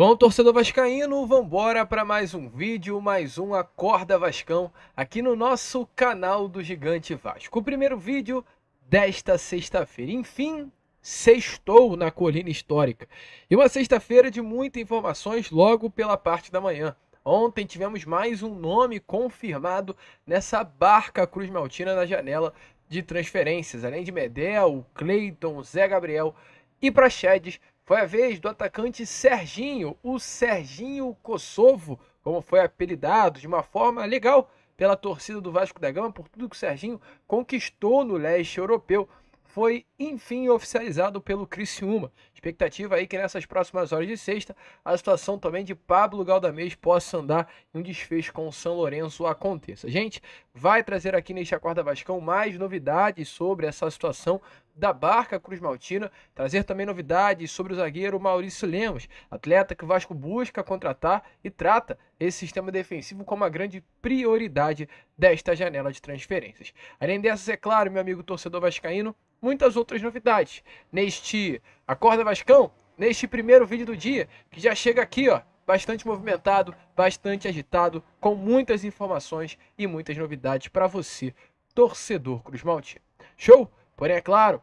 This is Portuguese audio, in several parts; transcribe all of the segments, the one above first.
Bom, torcedor vascaíno, vambora para mais um vídeo, mais um Acorda Vascão, aqui no nosso canal do Gigante Vasco. O primeiro vídeo desta sexta-feira. Enfim, sextou na colina histórica. E uma sexta-feira de muitas informações logo pela parte da manhã. Ontem tivemos mais um nome confirmado nessa barca Cruz Maltina na janela de transferências. Além de Medel, Cleiton, Zé Gabriel e Praxedes, foi a vez do atacante Serginho, o Serginho Kosovo, como foi apelidado de uma forma legal pela torcida do Vasco da Gama, por tudo que o Serginho conquistou no leste europeu. Foi, enfim, oficializado pelo Criciúma. Expectativa aí que nessas próximas horas de sexta, a situação também de Pablo Galdamez possa andar e um desfecho com o São Lourenço aconteça. Gente, vai trazer aqui neste Acorda Vascão mais novidades sobre essa situação da Barca Cruz Maltina, trazer também novidades sobre o zagueiro Maurício Lemos, atleta que o Vasco busca contratar e trata esse sistema defensivo como a grande prioridade desta janela de transferências. Além dessas, é claro, meu amigo torcedor vascaíno, muitas outras novidades neste Acorda Vascão, neste primeiro vídeo do dia, que já chega aqui, ó, bastante movimentado, bastante agitado, com muitas informações e muitas novidades para você, torcedor Cruz Malte. Show? Porém, é claro,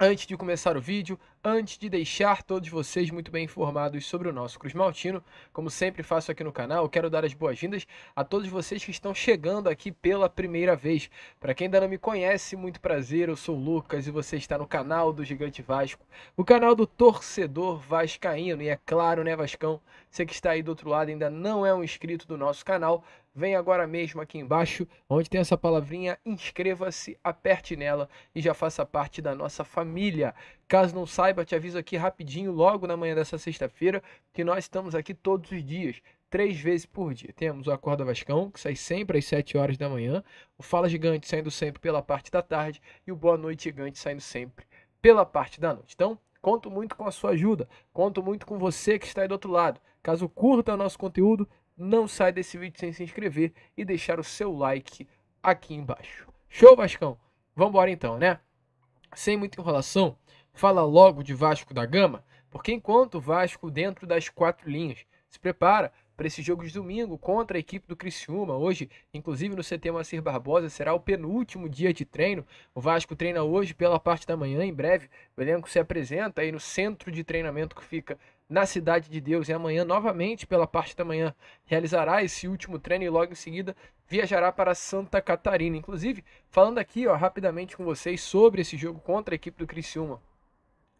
antes de começar o vídeo, antes de deixar todos vocês muito bem informados sobre o nosso Cruz Maltino, como sempre faço aqui no canal, quero dar as boas-vindas a todos vocês que estão chegando aqui pela primeira vez. Para quem ainda não me conhece, muito prazer, eu sou o Lucas e você está no canal do Gigante Vasco, o canal do torcedor vascaíno. E é claro, né, Vascão, você que está aí do outro lado ainda não é um inscrito do nosso canal, vem agora mesmo aqui embaixo, onde tem essa palavrinha, inscreva-se, aperte nela e já faça parte da nossa família. Caso não saiba, te aviso aqui rapidinho, logo na manhã dessa sexta-feira, que nós estamos aqui todos os dias, três vezes por dia. Temos o Acorda Vascão, que sai sempre às 7 horas da manhã, o Fala Gigante saindo sempre pela parte da tarde e o Boa Noite Gigante saindo sempre pela parte da noite. Então, conto muito com a sua ajuda, conto muito com você que está aí do outro lado. Caso curta nosso conteúdo, não sai desse vídeo sem se inscrever e deixar o seu like aqui embaixo. Show, Vascão? Vambora então, né? Sem muita enrolação, fala logo de Vasco da Gama, porque enquanto o Vasco dentro das quatro linhas se prepara para esse jogo de domingo contra a equipe do Criciúma. Hoje, inclusive no CT Macir Barbosa, será o penúltimo dia de treino. O Vasco treina hoje pela parte da manhã, em breve o elenco se apresenta aí no centro de treinamento que fica na Cidade de Deus e amanhã, novamente, pela parte da manhã, realizará esse último treino e logo em seguida viajará para Santa Catarina. Inclusive, falando aqui ó, rapidamente com vocês sobre esse jogo contra a equipe do Criciúma.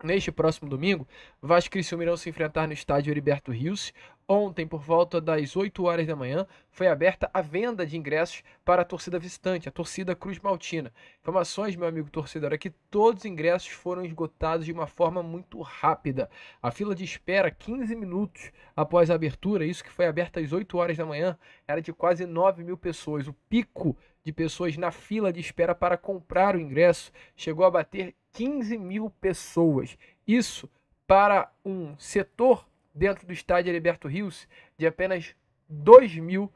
Neste próximo domingo, Vasco e Criciúma irão se enfrentar no estádio Heriberto Rios, Ontem, por volta das 8 horas da manhã, foi aberta a venda de ingressos para a torcida visitante, a torcida Cruz Maltina. Informações, meu amigo torcedor, é que todos os ingressos foram esgotados de uma forma muito rápida. A fila de espera, 15 minutos após a abertura, isso que foi aberta às 8 horas da manhã, era de quase 9 mil pessoas. O pico de pessoas na fila de espera para comprar o ingresso chegou a bater 15 mil pessoas. Isso para um setor dentro do estádio Heriberto Rios de apenas 2 mil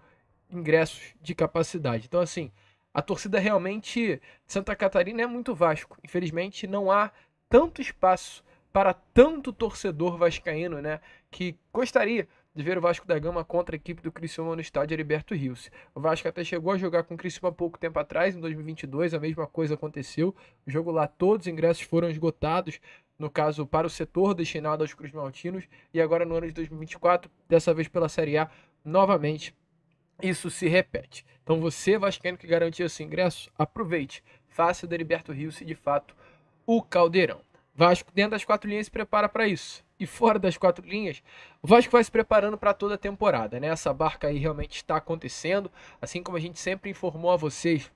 ingressos de capacidade. Então, assim, a torcida realmente de Santa Catarina é muito Vasco. Infelizmente, não há tanto espaço para tanto torcedor vascaíno, né? Que gostaria de ver o Vasco da Gama contra a equipe do Criciúma no estádio Heriberto Rios. O Vasco até chegou a jogar com o Criciúma pouco tempo atrás, em 2022, a mesma coisa aconteceu. O jogo lá, todos os ingressos foram esgotados, no caso para o setor destinado aos Cruz Maltinos, e agora no ano de 2024, dessa vez pela Série A, novamente isso se repete. Então você, Vascaíno, que garantiu seu ingresso, aproveite, faça do Heriberto Rio se de fato o caldeirão. Vasco dentro das quatro linhas se prepara para isso. E fora das quatro linhas, o Vasco vai se preparando para toda a temporada, né? Essa barca aí realmente está acontecendo, assim como a gente sempre informou a vocês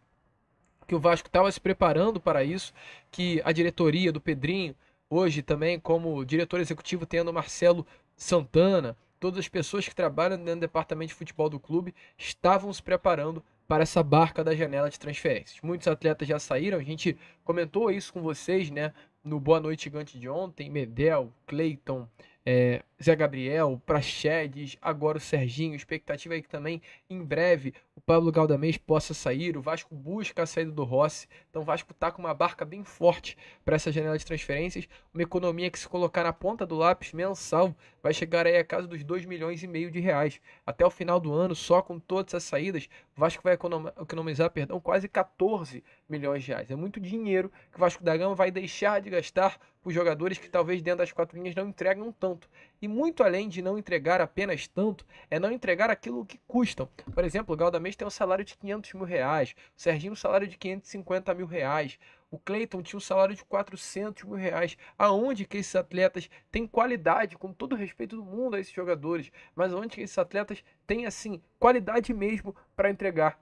que o Vasco estava se preparando para isso, que a diretoria do Pedrinho hoje também como diretor executivo tendo Marcelo Santana, todas as pessoas que trabalham no departamento de futebol do clube estavam se preparando para essa barca da janela de transferências. Muitos atletas já saíram, a gente comentou isso com vocês, né? No Boa Noite Gigante de ontem, Medel, Cleiton, é, Zé Gabriel, Praxedes, agora o Serginho. Expectativa aí que também em breve o Pablo Galdamez possa sair. O Vasco busca a saída do Rossi. Então o Vasco está com uma barca bem forte para essa janela de transferências. Uma economia que se colocar na ponta do lápis mensal vai chegar aí a casa dos 2 milhões e meio de reais. Até o final do ano, só com todas as saídas, o Vasco vai economizar, perdão, quase 14 milhões de reais. É muito dinheiro que o Vasco da Gama vai deixar de gastar por jogadores que talvez dentro das quatro linhas não entregam tanto. E e muito além de não entregar apenas tanto, é não entregar aquilo que custam. Por exemplo, o Galdamês tem um salário de 500 mil reais, o Serginho um salário de 550 mil reais, o Cleiton tinha um salário de 400 mil reais. Aonde que esses atletas têm qualidade, com todo o respeito do mundo a esses jogadores, mas aonde que esses atletas têm, assim, qualidade mesmo para entregar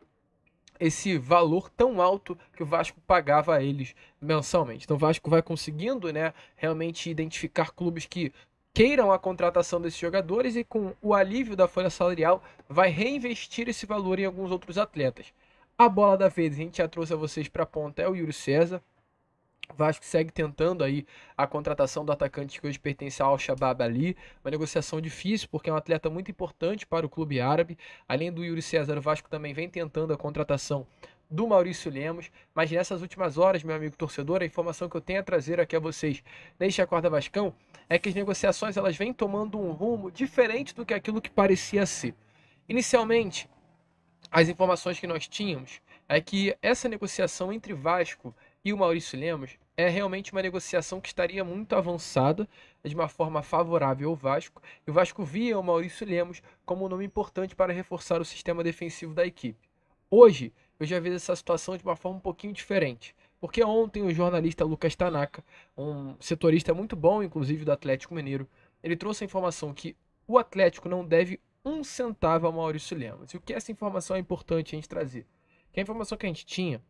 esse valor tão alto que o Vasco pagava a eles mensalmente. Então o Vasco vai conseguindo, né, realmente identificar clubes que queiram a contratação desses jogadores e, com o alívio da folha salarial, vai reinvestir esse valor em alguns outros atletas. A bola da vez, a gente já trouxe a vocês para a ponta, é o Yuri César. Vasco segue tentando aí a contratação do atacante que hoje pertence ao Shabab Ali. Uma negociação difícil, porque é um atleta muito importante para o clube árabe. Além do Yuri César, o Vasco também vem tentando a contratação do Maurício Lemos, mas nessas últimas horas, meu amigo torcedor, a informação que eu tenho a trazer aqui a vocês neste Acorda Vascão é que as negociações elas vêm tomando um rumo diferente do que aquilo que parecia ser. Inicialmente, as informações que nós tínhamos é que essa negociação entre Vasco e o Maurício Lemos é realmente uma negociação que estaria muito avançada, de uma forma favorável ao Vasco, e o Vasco via o Maurício Lemos como um nome importante para reforçar o sistema defensivo da equipe. Hoje, eu já vejo essa situação de uma forma um pouquinho diferente, porque ontem o jornalista Lucas Tanaka, um setorista muito bom, inclusive do Atlético Mineiro, ele trouxe a informação que o Atlético não deve um centavo ao Maurício Lemos. E o que essa informação é importante a gente trazer? Que a informação que a gente tinha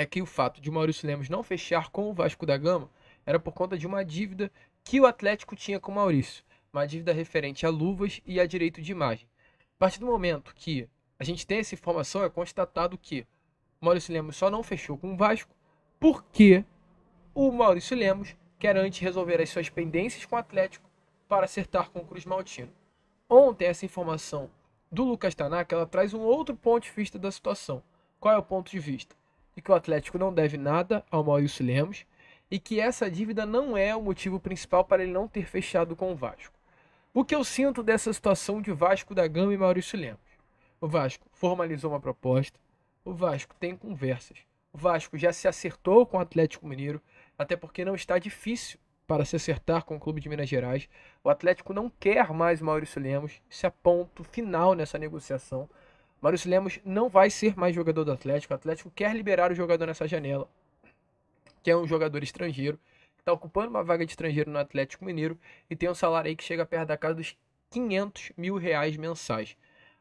é que o fato de Maurício Lemos não fechar com o Vasco da Gama era por conta de uma dívida que o Atlético tinha com Maurício, uma dívida referente a luvas e a direito de imagem. A partir do momento que a gente tem essa informação, é constatado que Maurício Lemos só não fechou com o Vasco porque o Maurício Lemos quer antes resolver as suas pendências com o Atlético para acertar com o Cruz Maltino. Ontem essa informação do Lucas Tanaka, ela traz um outro ponto de vista da situação. Qual é o ponto de vista? e que o Atlético não deve nada ao Maurício Lemos e que essa dívida não é o motivo principal para ele não ter fechado com o Vasco. O que eu sinto dessa situação de Vasco da Gama e Maurício Lemos? O Vasco formalizou uma proposta, o Vasco tem conversas, o Vasco já se acertou com o Atlético Mineiro, até porque não está difícil para se acertar com o clube de Minas Gerais. O Atlético não quer mais Maurício Lemos, Se é ponto final nessa negociação. Maurício Lemos não vai ser mais jogador do Atlético. O Atlético quer liberar o jogador nessa janela, que é um jogador estrangeiro, que está ocupando uma vaga de estrangeiro no Atlético Mineiro e tem um salário aí que chega perto da casa dos 500 mil reais mensais.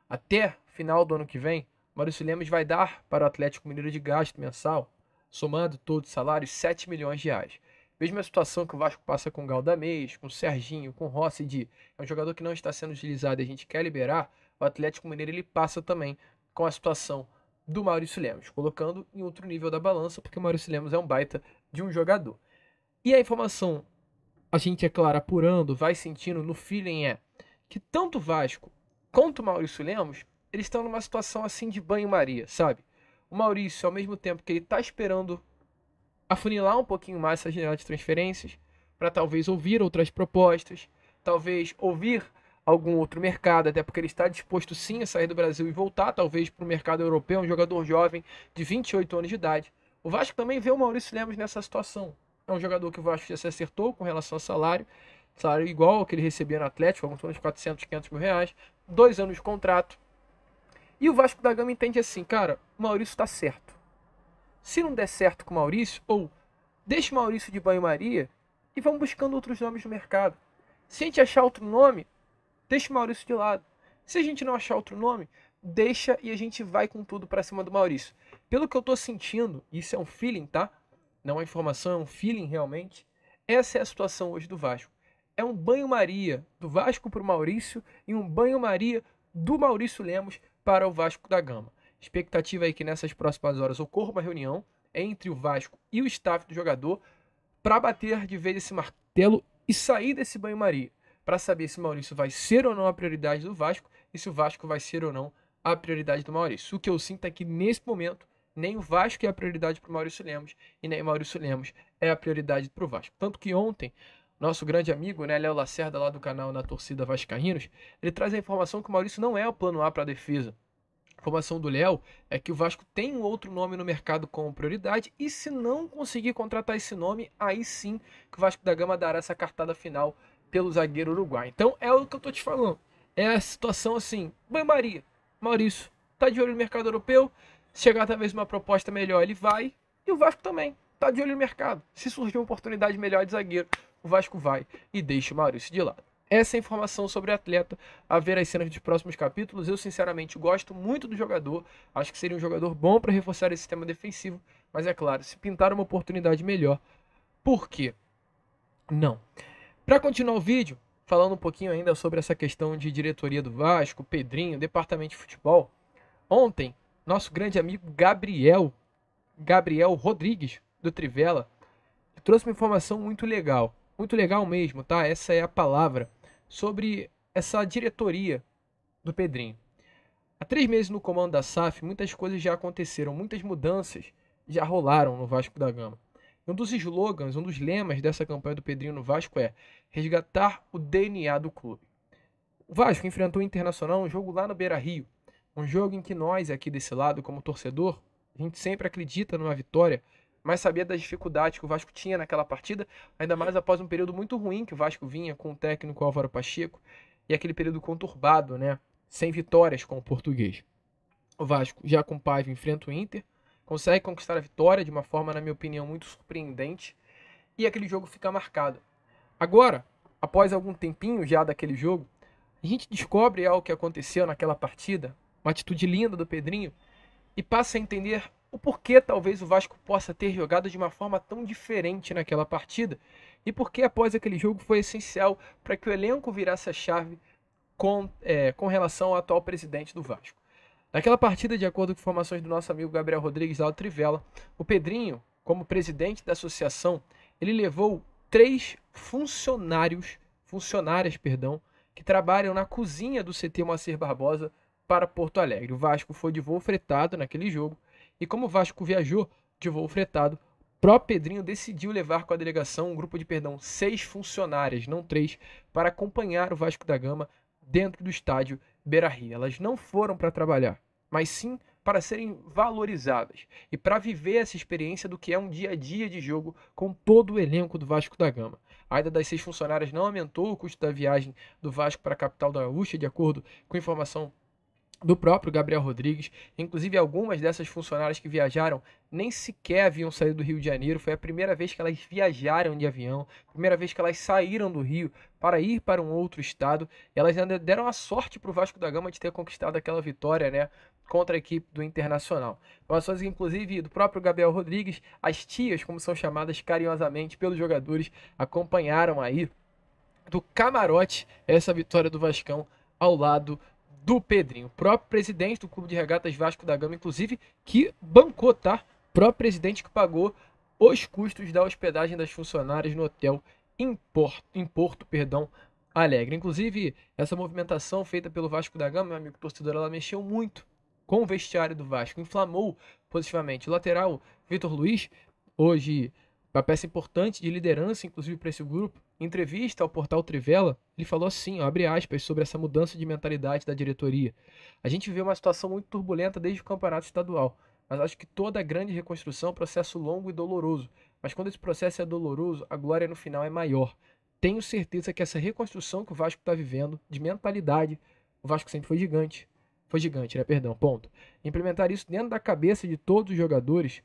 Até final do ano que vem, Maurício Lemos vai dar para o Atlético Mineiro de gasto mensal, somando todos os salários, 7 milhões de reais. Mesma situação que o Vasco passa com o Galdamês, com o Serginho, com o Rossi de é um jogador que não está sendo utilizado e a gente quer liberar, o Atlético Mineiro ele passa também com a situação do Maurício Lemos, colocando em outro nível da balança, porque o Maurício Lemos é um baita de um jogador. E a informação, a gente, é claro, apurando, vai sentindo, no feeling é que tanto o Vasco quanto o Maurício Lemos, eles estão numa situação assim de banho-maria, sabe? O Maurício, ao mesmo tempo que ele está esperando afunilar um pouquinho mais essa janela de transferências, para talvez ouvir outras propostas, talvez ouvir algum outro mercado, até porque ele está disposto sim a sair do Brasil e voltar talvez para o mercado europeu, é um jogador jovem de 28 anos de idade. O Vasco também vê o Maurício Lemos nessa situação. É um jogador que o Vasco já se acertou com relação ao salário, salário igual ao que ele recebia no Atlético, alguns de 400, 500 mil reais, dois anos de contrato. E o Vasco da Gama entende assim, cara, o Maurício está certo. Se não der certo com o Maurício, ou deixe o Maurício de banho-maria e vamos buscando outros nomes no mercado. Se a gente achar outro nome, Deixa o Maurício de lado. Se a gente não achar outro nome, deixa e a gente vai com tudo para cima do Maurício. Pelo que eu tô sentindo, isso é um feeling, tá? Não é informação, é um feeling realmente. Essa é a situação hoje do Vasco. É um banho-maria do Vasco pro Maurício e um banho-maria do Maurício Lemos para o Vasco da Gama. Expectativa aí é que nessas próximas horas ocorra uma reunião entre o Vasco e o staff do jogador para bater de vez esse martelo e sair desse banho-maria para saber se o Maurício vai ser ou não a prioridade do Vasco e se o Vasco vai ser ou não a prioridade do Maurício. O que eu sinto é que nesse momento nem o Vasco é a prioridade para o Maurício Lemos e nem o Maurício Lemos é a prioridade para o Vasco. Tanto que ontem, nosso grande amigo, né, Léo Lacerda, lá do canal Na Torcida Vascaínos, ele traz a informação que o Maurício não é o plano A para a defesa. A informação do Léo é que o Vasco tem um outro nome no mercado como prioridade e se não conseguir contratar esse nome, aí sim que o Vasco da Gama dará essa cartada final pelo zagueiro uruguai. Então é o que eu tô te falando. É a situação assim, banho-maria. Maurício, tá de olho no mercado europeu. Se chegar talvez uma proposta melhor, ele vai. E o Vasco também. Tá de olho no mercado. Se surgir uma oportunidade melhor de zagueiro, o Vasco vai e deixa o Maurício de lado. Essa é a informação sobre o atleta. A ver as cenas dos próximos capítulos. Eu, sinceramente, gosto muito do jogador. Acho que seria um jogador bom para reforçar esse sistema defensivo. Mas é claro, se pintar uma oportunidade melhor, por quê? Não. Para continuar o vídeo, falando um pouquinho ainda sobre essa questão de diretoria do Vasco, Pedrinho, departamento de futebol. Ontem, nosso grande amigo Gabriel, Gabriel Rodrigues, do Trivela, trouxe uma informação muito legal. Muito legal mesmo, tá? Essa é a palavra. Sobre essa diretoria do Pedrinho. Há três meses no comando da SAF, muitas coisas já aconteceram, muitas mudanças já rolaram no Vasco da Gama. Um dos slogans, um dos lemas dessa campanha do Pedrinho no Vasco é resgatar o DNA do clube. O Vasco enfrentou o Internacional um jogo lá no Beira Rio. Um jogo em que nós, aqui desse lado, como torcedor, a gente sempre acredita numa vitória, mas sabia das dificuldades que o Vasco tinha naquela partida, ainda mais após um período muito ruim que o Vasco vinha com o técnico Álvaro Pacheco e aquele período conturbado, né? Sem vitórias com o português. O Vasco, já com o Paiva, enfrenta o Inter consegue conquistar a vitória de uma forma, na minha opinião, muito surpreendente e aquele jogo fica marcado. Agora, após algum tempinho já daquele jogo, a gente descobre algo que aconteceu naquela partida, uma atitude linda do Pedrinho, e passa a entender o porquê talvez o Vasco possa ter jogado de uma forma tão diferente naquela partida e porquê após aquele jogo foi essencial para que o elenco virasse a chave com, é, com relação ao atual presidente do Vasco. Naquela partida, de acordo com informações do nosso amigo Gabriel Rodrigues da Trivela, o Pedrinho, como presidente da associação, ele levou três funcionários, funcionárias, perdão, que trabalham na cozinha do CT Moacir Barbosa para Porto Alegre. O Vasco foi de voo fretado naquele jogo e como o Vasco viajou de voo fretado, o próprio Pedrinho decidiu levar com a delegação um grupo de, perdão, seis funcionárias, não três, para acompanhar o Vasco da Gama dentro do estádio Berahi. Elas não foram para trabalhar, mas sim para serem valorizadas e para viver essa experiência do que é um dia a dia de jogo com todo o elenco do Vasco da Gama. A ida das seis funcionárias não aumentou o custo da viagem do Vasco para a capital da Gaúcha, de acordo com informação do próprio Gabriel Rodrigues. Inclusive, algumas dessas funcionárias que viajaram nem sequer haviam saído do Rio de Janeiro. Foi a primeira vez que elas viajaram de avião, primeira vez que elas saíram do Rio para ir para um outro estado. E elas ainda deram a sorte para o Vasco da Gama de ter conquistado aquela vitória, né? Contra a equipe do Internacional. Informações, inclusive, do próprio Gabriel Rodrigues, as tias, como são chamadas carinhosamente pelos jogadores, acompanharam aí do camarote essa vitória do Vascão ao lado do Pedrinho, o próprio presidente do Clube de Regatas Vasco da Gama, inclusive, que bancou, tá? O próprio presidente que pagou os custos da hospedagem das funcionárias no hotel em Porto, em Porto perdão, Alegre. Inclusive, essa movimentação feita pelo Vasco da Gama, meu amigo torcedor, ela mexeu muito com o vestiário do Vasco, inflamou positivamente. O lateral Vitor Luiz, hoje uma peça importante de liderança, inclusive para esse grupo, em entrevista ao portal Trivela, ele falou assim, ó, abre aspas, sobre essa mudança de mentalidade da diretoria. A gente vê uma situação muito turbulenta desde o campeonato estadual, mas acho que toda grande reconstrução é um processo longo e doloroso. Mas quando esse processo é doloroso, a glória no final é maior. Tenho certeza que essa reconstrução que o Vasco está vivendo, de mentalidade, o Vasco sempre foi gigante, foi gigante, né? Perdão, ponto. Implementar isso dentro da cabeça de todos os jogadores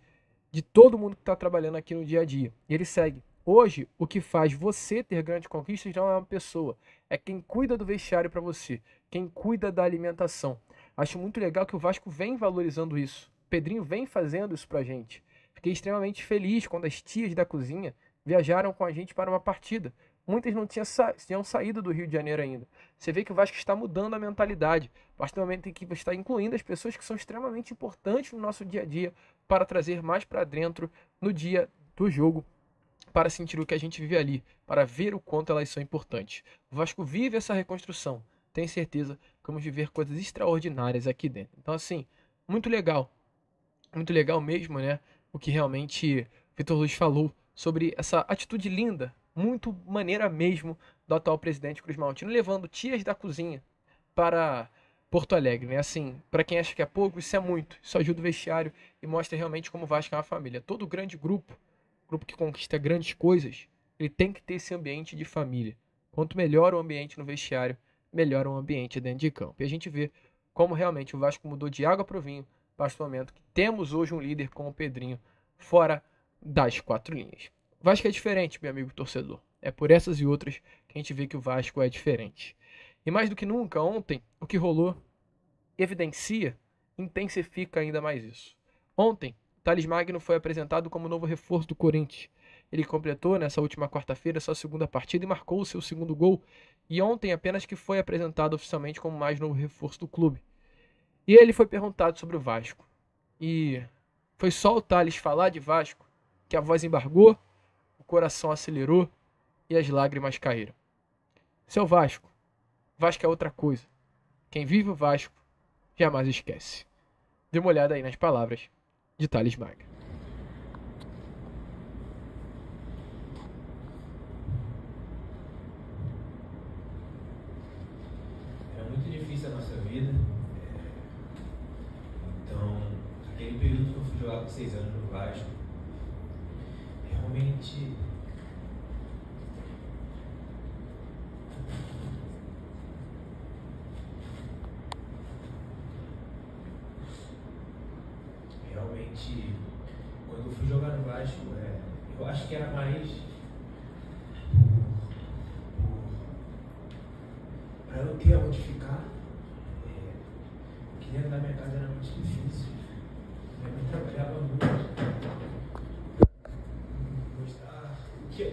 de todo mundo que está trabalhando aqui no dia a dia. E ele segue. Hoje, o que faz você ter grandes conquistas não é uma pessoa, é quem cuida do vestiário para você, quem cuida da alimentação. Acho muito legal que o Vasco vem valorizando isso. O Pedrinho vem fazendo isso para gente. Fiquei extremamente feliz quando as tias da cozinha viajaram com a gente para uma partida, Muitas não tinham, sa tinham saído do Rio de Janeiro ainda. Você vê que o Vasco está mudando a mentalidade. A partir do momento em que está incluindo as pessoas que são extremamente importantes no nosso dia a dia para trazer mais para dentro no dia do jogo para sentir o que a gente vive ali, para ver o quanto elas são importantes. O Vasco vive essa reconstrução. Tenho certeza que vamos viver coisas extraordinárias aqui dentro. Então, assim, muito legal. Muito legal mesmo, né? O que realmente Vitor Luiz falou sobre essa atitude linda muito maneira mesmo do atual presidente Cruz Maltino, levando tias da cozinha para Porto Alegre, né? Assim, para quem acha que é pouco, isso é muito. Isso ajuda o vestiário e mostra realmente como o Vasco é uma família. Todo grande grupo, grupo que conquista grandes coisas, ele tem que ter esse ambiente de família. Quanto melhor o ambiente no vestiário, melhor o ambiente dentro de campo. E a gente vê como realmente o Vasco mudou de água para o vinho, para o momento que temos hoje um líder como o Pedrinho fora das quatro linhas. Vasco é diferente, meu amigo torcedor. É por essas e outras que a gente vê que o Vasco é diferente. E mais do que nunca, ontem, o que rolou evidencia, intensifica ainda mais isso. Ontem, Thales Magno foi apresentado como novo reforço do Corinthians. Ele completou nessa última quarta-feira sua segunda partida e marcou o seu segundo gol. E ontem apenas que foi apresentado oficialmente como mais novo reforço do clube. E ele foi perguntado sobre o Vasco. E foi só o Thales falar de Vasco que a voz embargou o coração acelerou e as lágrimas caíram. Seu Vasco. Vasco é outra coisa. Quem vive o Vasco jamais esquece. Dê uma olhada aí nas palavras de Thales Magno. acho que era mais. para eu ter onde ficar. É, porque dentro da minha casa era muito difícil. Minha mãe trabalhava muito. Gostava. que é A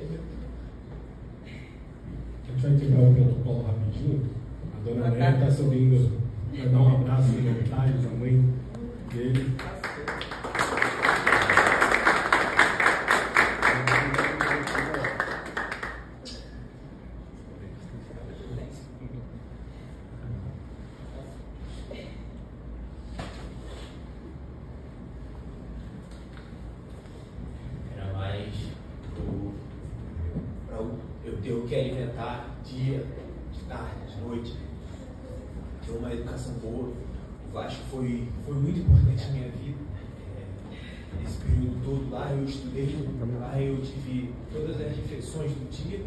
gente vai quebrar o protocolo rapidinho. A dona Maria está subindo para dar um abraço no metade à mãe dele. durante minha vida, é, esse período todo lá, eu estudei lá, eu tive todas as refeições do dia,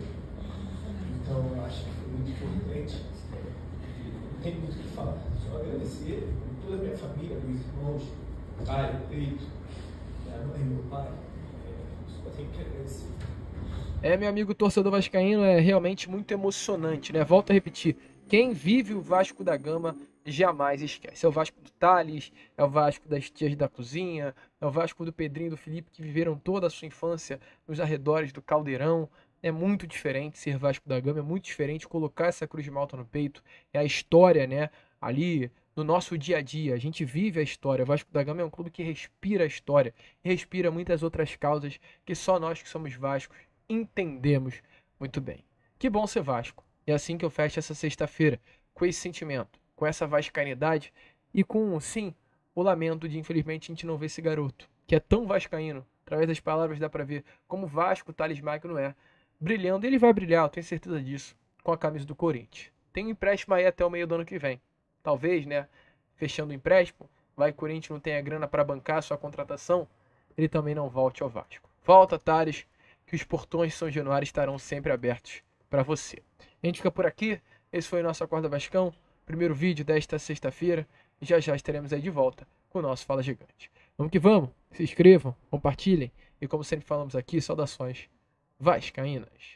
então eu acho que foi muito importante. Não tem muito o que falar, só agradecer a toda a minha família, meus irmãos, pai, peito, minha mãe, meu pai, é, só tenho que agradecer. É, meu amigo torcedor vascaíno, é realmente muito emocionante, né? Volto a repetir, quem vive o Vasco da Gama jamais esquece. É o Vasco do Thales, é o Vasco das tias da cozinha, é o Vasco do Pedrinho e do Felipe que viveram toda a sua infância nos arredores do Caldeirão. É muito diferente ser Vasco da Gama, é muito diferente colocar essa cruz de malta no peito. É a história, né? Ali no nosso dia a dia. A gente vive a história. O Vasco da Gama é um clube que respira a história respira muitas outras causas que só nós que somos Vascos entendemos muito bem. Que bom ser Vasco. É assim que eu fecho essa sexta-feira, com esse sentimento com essa vascainidade e com, sim, o lamento de infelizmente a gente não ver esse garoto, que é tão vascaíno, através das palavras dá para ver como Vasco o Thales Magno é, brilhando, ele vai brilhar, eu tenho certeza disso, com a camisa do Corinthians. Tem um empréstimo aí até o meio do ano que vem. Talvez, né, fechando o empréstimo, vai o Corinthians não tenha grana para bancar sua contratação, ele também não volte ao Vasco. Volta, Thales, que os portões de São Januário estarão sempre abertos para você. A gente fica por aqui. Esse foi o nosso Acorda Vascão primeiro vídeo desta sexta-feira. E já já estaremos aí de volta com o nosso Fala Gigante. Vamos que vamos! Se inscrevam, compartilhem e, como sempre falamos aqui, saudações vascaínas!